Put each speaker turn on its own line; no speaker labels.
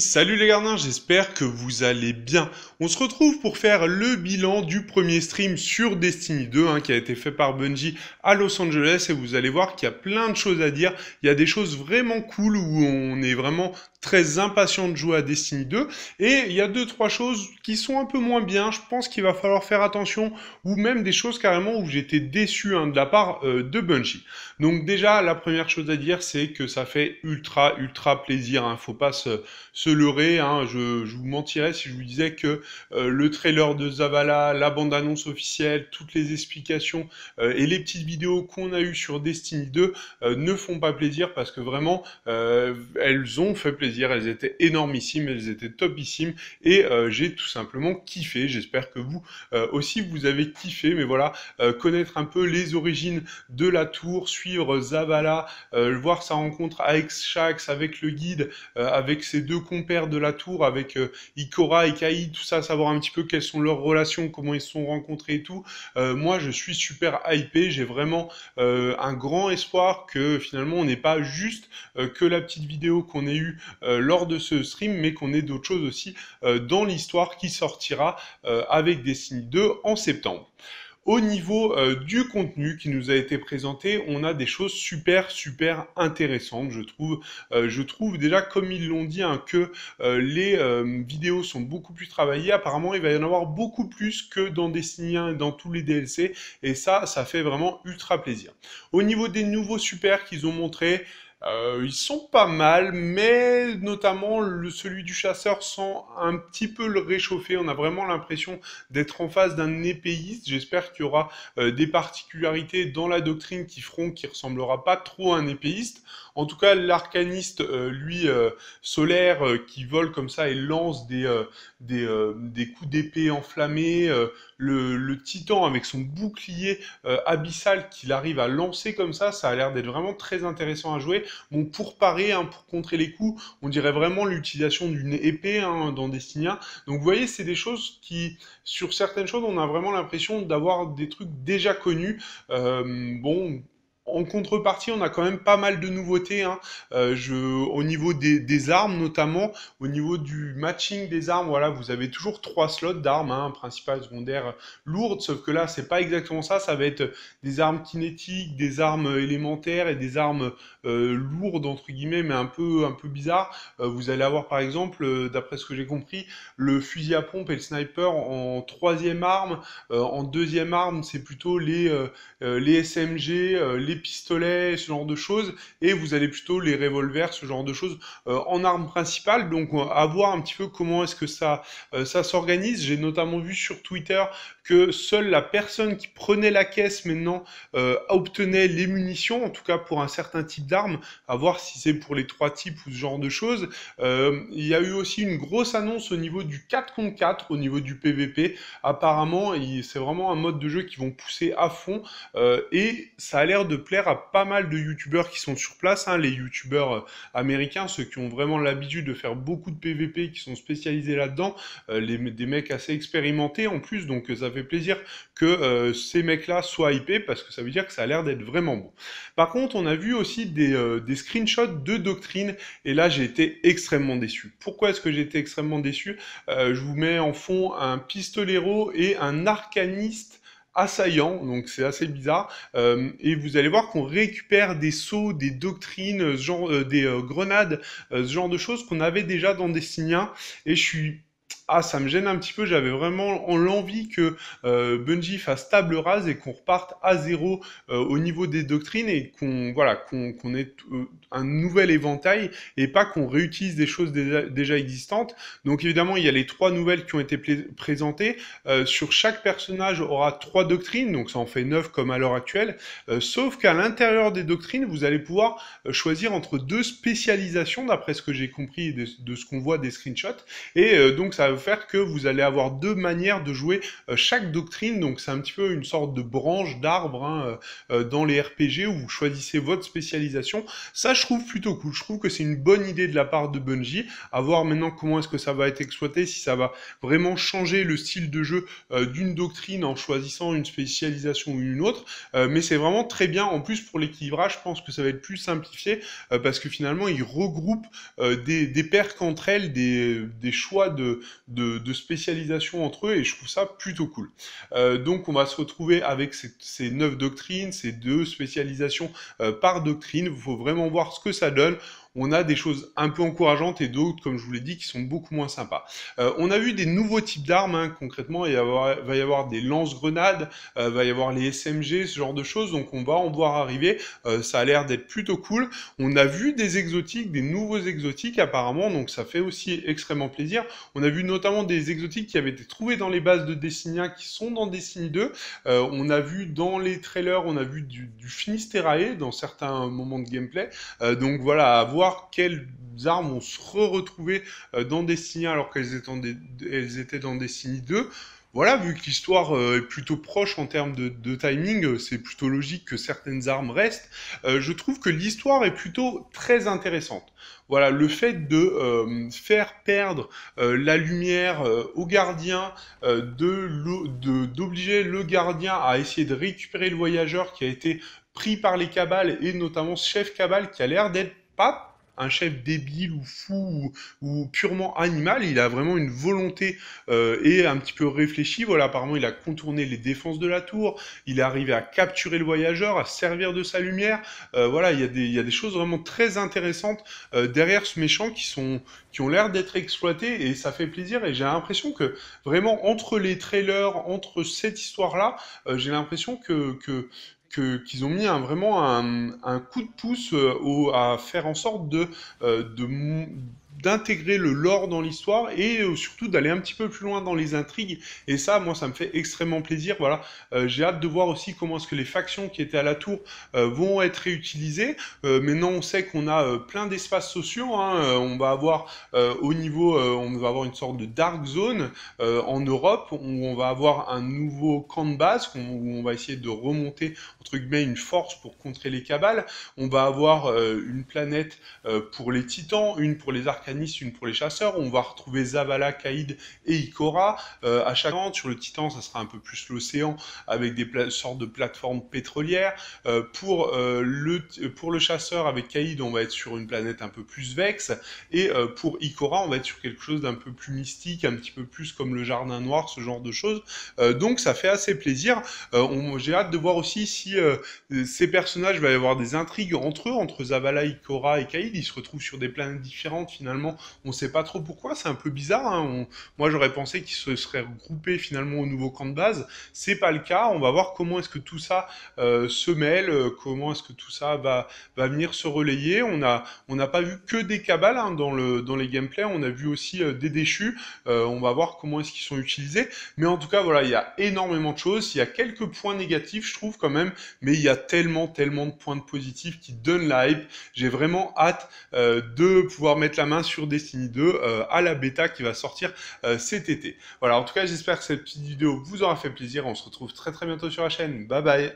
salut les gardiens, j'espère que vous allez bien. On se retrouve pour faire le bilan du premier stream sur Destiny 2 hein, qui a été fait par Bungie à Los Angeles et vous allez voir qu'il y a plein de choses à dire. Il y a des choses vraiment cool où on est vraiment très impatient de jouer à Destiny 2. Et il y a deux, trois choses qui sont un peu moins bien. Je pense qu'il va falloir faire attention, ou même des choses carrément où j'étais déçu hein, de la part euh, de Bungie. Donc déjà, la première chose à dire, c'est que ça fait ultra, ultra plaisir. Hein. Faut pas se, se leurrer. Hein. Je, vous mentirais si je vous disais que euh, le trailer de Zavala, la bande-annonce officielle, toutes les explications euh, et les petites vidéos qu'on a eues sur Destiny 2 ne font pas plaisir parce que vraiment, elles ont fait plaisir elles étaient énormissimes, elles étaient topissimes et euh, j'ai tout simplement kiffé. J'espère que vous euh, aussi vous avez kiffé, mais voilà, euh, connaître un peu les origines de la tour, suivre Zavala, voir sa rencontre avec Shax, avec le guide, avec ses deux compères de la tour, avec Ikora et Kai, tout ça, savoir un petit peu quelles sont leurs relations, comment ils se sont rencontrés et tout. moi, je suis super hypé, j'ai vraiment un grand espoir que finalement on n'est pas juste que la petite vidéo qu'on ait eue euh, lors de ce stream, mais qu'on ait d'autres choses aussi euh, dans l'histoire qui sortira euh, avec Destiny 2 en septembre. Au niveau du contenu qui nous a été présenté, on a des choses super, super intéressantes, je trouve. je trouve déjà, comme ils l'ont dit, hein, que les vidéos sont beaucoup plus travaillées. Apparemment, il va y en avoir beaucoup plus que dans Destiny 1 et dans tous les DLC. Et ça, ça fait vraiment ultra plaisir. Au niveau des nouveaux super qu'ils ont montrés, euh, ils sont pas mal, mais notamment le, celui du chasseur sent un petit peu le réchauffer. On a vraiment l'impression d'être en face d'un épéiste. J'espère qu'il y aura euh, des particularités dans la doctrine qui feront qu'il ressemblera pas trop à un épéiste. En tout cas, l'arcaniste, euh, lui, euh, solaire, euh, qui vole comme ça et lance des, des, des coups d'épée enflammés, le, titan avec son bouclier abyssal qu'il arrive à lancer comme ça, ça a l'air d'être vraiment très intéressant à jouer. Bon, pour parer, hein, pour contrer les coups, on dirait vraiment l'utilisation d'une épée hein, dans Destinia. Donc vous voyez, c'est des choses qui, sur certaines choses, on a vraiment l'impression d'avoir des trucs déjà connus. bon, en contrepartie, on a quand même pas mal de nouveautés. Hein. Euh, je, au niveau des, armes, notamment, au niveau du matching des armes, voilà, vous avez toujours trois slots d'armes, hein, principales, secondaire, lourdes. Sauf que là, c'est pas exactement ça. Ça va être des armes kinétiques, des armes élémentaires et des armes euh, lourdes entre guillemets, mais un peu, un peu bizarre. Euh, vous allez avoir, par exemple, d'après ce que j'ai compris, le fusil à pompe et le sniper en troisième arme. en deuxième arme, c'est plutôt les, les SMG, les pistolets, ce genre de choses, et vous allez plutôt les revolvers, ce genre de choses euh, en arme principale. Donc à voir un petit peu comment est-ce que ça, euh, ça s'organise. J'ai notamment vu sur Twitter que seule la personne qui prenait la caisse maintenant euh, obtenait les munitions, en tout cas pour un certain type d'arme, à voir si c'est pour les trois types ou ce genre de choses. il y a eu aussi une grosse annonce au niveau du 4 contre 4, au niveau du PVP. Apparemment, c'est vraiment un mode de jeu qui vont pousser à fond et ça a l'air de plaire à pas mal de youtubeurs qui sont sur place, hein, les youtubeurs euh, américains, ceux qui ont vraiment l'habitude de faire beaucoup de PVP, qui sont spécialisés là-dedans, euh, des mecs assez expérimentés en plus, donc euh, ça fait plaisir que ces mecs-là soient hypés, parce que ça veut dire que ça a l'air d'être vraiment bon. Par contre, on a vu aussi des, des screenshots de Doctrine, et là j'ai été extrêmement déçu. Pourquoi est-ce que j'ai été extrêmement déçu Je vous mets en fond un pistolero et un arcaniste assaillant donc c'est assez bizarre. Euh, et vous allez voir qu'on récupère des sauts, des doctrines, genre, euh, des euh, grenades, ce genre de choses qu'on avait déjà dans Destinia. Et je suis ah ça me gêne un petit peu, j'avais vraiment l'envie que euh, Bungie fasse table rase et qu'on reparte à zéro euh, au niveau des doctrines et qu'on voilà qu'on ait euh, un nouvel éventail et pas qu'on réutilise des choses déjà, existantes. Donc évidemment il y a les trois nouvelles qui ont été présentées. sur chaque personnage aura trois doctrines, donc ça en fait neuf comme à l'heure actuelle, sauf qu'à l'intérieur des doctrines vous allez pouvoir choisir entre deux spécialisations d'après ce que j'ai compris de, de ce qu'on voit des screenshots et donc ça faire que vous allez avoir deux manières de jouer euh, chaque doctrine. Donc c'est un petit peu une sorte de branche d'arbre hein, euh, euh, dans les RPG où vous choisissez votre spécialisation. Ça, je trouve plutôt cool. Je trouve que c'est une bonne idée de la part de Bungie. À voir maintenant comment est-ce que ça va être exploité, si ça va vraiment changer le style de jeu d'une doctrine en choisissant une spécialisation ou une autre. mais c'est vraiment très bien. En plus, pour l'équilibrage, je pense que ça va être plus simplifié parce que finalement, il regroupe des, des entre elles, des, des choix de, de, spécialisation entre eux et je trouve ça plutôt cool. Euh, donc on va se retrouver avec ces, neuf doctrines, ces deux spécialisations euh, par doctrine. Il faut vraiment voir ce que ça donne on a des choses un peu encourageantes et d'autres, comme je vous l'ai dit, qui sont beaucoup moins sympas. Euh, on a vu des nouveaux types d'armes, hein, concrètement, il, va y avoir des lance-grenades, il euh, va y avoir les SMG, ce genre de choses, donc on va en voir arriver, euh, ça a l'air d'être plutôt cool. On a vu des exotiques, des nouveaux exotiques apparemment, donc ça fait aussi extrêmement plaisir. On a vu notamment des exotiques qui avaient été trouvés dans les bases de Destiny 1 qui sont dans Destiny 2. on a vu dans les trailers, on a vu du, du dans certains moments de gameplay, donc voilà, à voir quelles armes on se retrouvées euh, dans Destiny alors qu'elles étaient, étaient dans Destiny 2 voilà, vu que l'histoire euh, est plutôt proche en termes de, timing, euh, c'est plutôt logique que certaines armes restent. je trouve que l'histoire est plutôt très intéressante. Voilà, le fait de faire perdre la lumière au gardien, d'obliger le gardien à essayer de récupérer le voyageur qui a été pris par les cabales et notamment chef cabale qui a l'air d'être pape, un chef débile ou fou ou, purement animal. Il a vraiment une volonté euh, et un petit peu réfléchi. Voilà, apparemment, il a contourné les défenses de la tour. Il est arrivé à capturer le voyageur, à servir de sa lumière. Euh, voilà, il y, a des, choses vraiment très intéressantes euh, derrière ce méchant qui sont qui ont l'air d'être exploitées et ça fait plaisir. Et j'ai l'impression que vraiment entre les trailers, entre cette histoire-là, j'ai l'impression que, que qu'ils ont mis un, vraiment un, un, coup de pouce euh, au, à faire en sorte de, euh, de, d'intégrer le lore dans l'histoire et euh, surtout d'aller un petit peu plus loin dans les intrigues. Et ça, moi, ça me fait extrêmement plaisir. Voilà, euh, j'ai hâte de voir aussi comment est-ce que les factions qui étaient à la tour euh, vont être réutilisées. maintenant, on sait qu'on a plein d'espaces sociaux. Hein. on va avoir au niveau, on va avoir une sorte de dark zone en Europe où on va avoir un nouveau camp de base où on va essayer de remonter entre guillemets une force pour contrer les cabales. On va avoir une planète pour les titans, une pour les arcades une pour les chasseurs. On va retrouver Zavala, Kaïd et Ikora. Euh, à chaque sur le Titan, ça sera un peu plus l'océan avec des sortes de plateformes pétrolières. Euh, pour, euh, le, pour le chasseur, avec Kaïd, on va être sur une planète un peu plus vexe. Et pour Ikora, on va être sur quelque chose d'un peu plus mystique, un petit peu plus comme le jardin noir, ce genre de choses. donc ça fait assez plaisir. J'ai hâte de voir aussi si ces personnages, vont avoir des intrigues entre eux, entre Zavala, Ikora et Kaïd. Ils se retrouvent sur des planètes différentes finalement on ne sait pas trop pourquoi, c'est un peu bizarre. Hein, moi, j'aurais pensé qu'ils se seraient regroupés finalement au nouveau camp de base. C'est pas le cas. On va voir comment est-ce que tout ça euh, se mêle, euh, comment est-ce que tout ça va, venir se relayer. On a on a pas vu que des cabales hein, dans, le, dans les gameplays. On a vu aussi euh, des déchus. on va voir comment est-ce qu'ils sont utilisés. Mais en tout cas, voilà, il y a énormément de choses. Il y a quelques points négatifs, je trouve quand même, mais il y a tellement, tellement de points positifs qui donnent la hype. J'ai vraiment hâte de pouvoir mettre la main sur sur Destiny 2 euh, à la bêta qui va sortir euh, cet été. Voilà, en tout cas, j'espère que cette petite vidéo vous aura fait plaisir. On se retrouve très très bientôt sur la chaîne. Bye bye